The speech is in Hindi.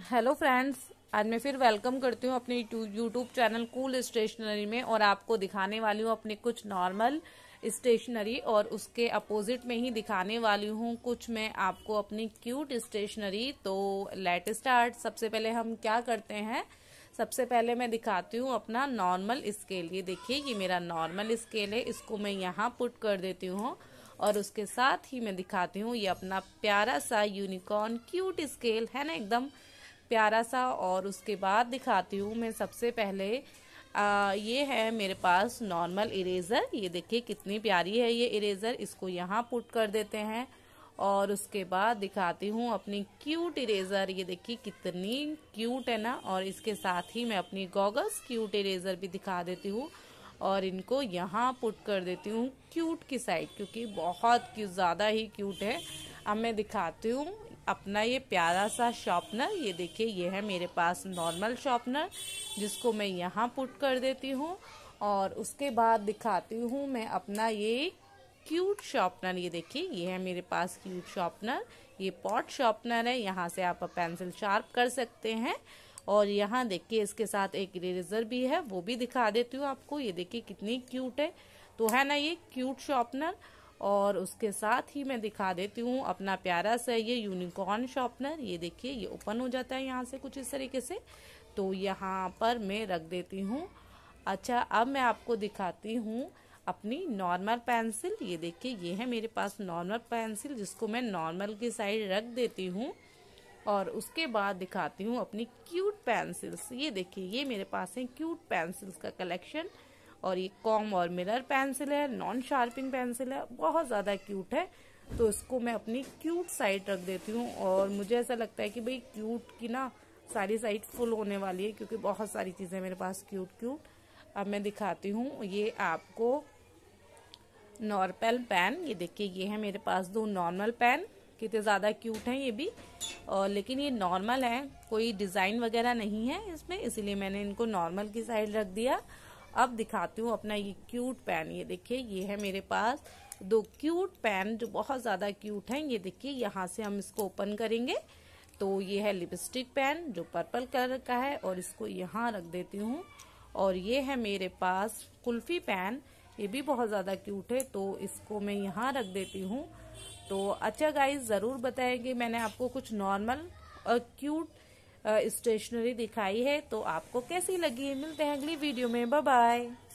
हेलो फ्रेंड्स आज मैं फिर वेलकम करती हूँ अपने यूट्यूब चैनल कूल स्टेशनरी में और आपको दिखाने वाली हूँ अपने कुछ नॉर्मल स्टेशनरी और उसके अपोजिट में ही दिखाने वाली हूँ कुछ मैं आपको अपनी क्यूट स्टेशनरी तो लेट स्टार्ट सबसे पहले हम क्या करते हैं सबसे पहले मैं दिखाती हूँ अपना नॉर्मल स्केल ये देखिए ये मेरा नॉर्मल स्केल है इसको मैं यहाँ पुट कर देती हूँ और उसके साथ ही मैं दिखाती हूँ ये अपना प्यारा सा यूनिकॉर्न क्यूट स्केल है ना एकदम प्यारा सा और उसके बाद दिखाती हूँ मैं सबसे पहले आ, ये है मेरे पास नॉर्मल इरेज़र ये देखिए कितनी प्यारी है ये इरेज़र इसको यहाँ पुट कर देते हैं और उसके बाद दिखाती हूँ अपनी क्यूट इरेज़र ये देखिए कितनी क्यूट है ना और इसके साथ ही मैं अपनी गॉगल्स क्यूट इरेज़र भी दिखा देती हूँ और इनको यहाँ पुट कर देती हूँ क्यूट की साइड क्योंकि बहुत ज़्यादा ही क्यूट है अब मैं दिखाती हूँ अपना ये प्यारा सा शॉपनर ये देखिए ये है मेरे पास नॉर्मल शॉपनर जिसको मैं यहाँ पुट कर देती हूँ और उसके बाद दिखाती हूँ मैं अपना ये क्यूट शॉपनर ये देखिए ये है मेरे पास क्यूट शॉपनर ये पॉट शॉपनर है यहाँ से आप पेंसिल शार्प कर सकते हैं और यहाँ देखिए इसके साथ एक इरेजर भी है वो भी दिखा देती हूँ आपको ये देखिए कितनी क्यूट है तो है ना ये क्यूट शॉपनर और उसके साथ ही मैं दिखा देती हूँ अपना प्यारा सा ये यूनिकॉर्न शॉपनर ये देखिए ये ओपन हो जाता है यहाँ से कुछ इस तरीके से तो यहाँ पर मैं रख देती हूँ अच्छा अब मैं आपको दिखाती हूँ अपनी नॉर्मल पेंसिल ये देखिए ये है मेरे पास नॉर्मल पेंसिल जिसको मैं नॉर्मल की साइड रख देती हूँ और उसके बाद दिखाती हूँ अपनी क्यूट पेंसिल्स ये देखिए ये मेरे पास है क्यूट पेंसिल्स का कलेक्शन और ये कॉम और मिरर पेंसिल है नॉन शार्पिंग पेंसिल है बहुत ज़्यादा क्यूट है तो इसको मैं अपनी क्यूट साइड रख देती हूँ और मुझे ऐसा लगता है कि भाई क्यूट की ना सारी साइड फुल होने वाली है क्योंकि बहुत सारी चीज़ें मेरे पास क्यूट क्यूट अब मैं दिखाती हूँ ये आपको नॉर्मल पेन ये देखिए ये है मेरे पास दो नॉर्मल पेन कितने ज़्यादा क्यूट हैं ये भी और लेकिन ये नॉर्मल है कोई डिज़ाइन वगैरह नहीं है इसमें इसीलिए मैंने इनको नॉर्मल की साइड रख दिया अब दिखाती हूँ अपना ये क्यूट पैन ये देखिए ये है मेरे पास दो क्यूट पैन जो बहुत ज़्यादा क्यूट हैं ये देखिए यहाँ से हम इसको ओपन करेंगे तो ये है लिपस्टिक पैन जो पर्पल कलर का है और इसको यहाँ रख देती हूँ और ये है मेरे पास कुल्फ़ी पैन ये भी बहुत ज़्यादा क्यूट है तो इसको मैं यहाँ रख देती हूँ तो अच्छा गाइज ज़रूर बताएंगे मैंने आपको कुछ नॉर्मल और क्यूट स्टेशनरी दिखाई है तो आपको कैसी लगी मिलते हैं अगली वीडियो में बाय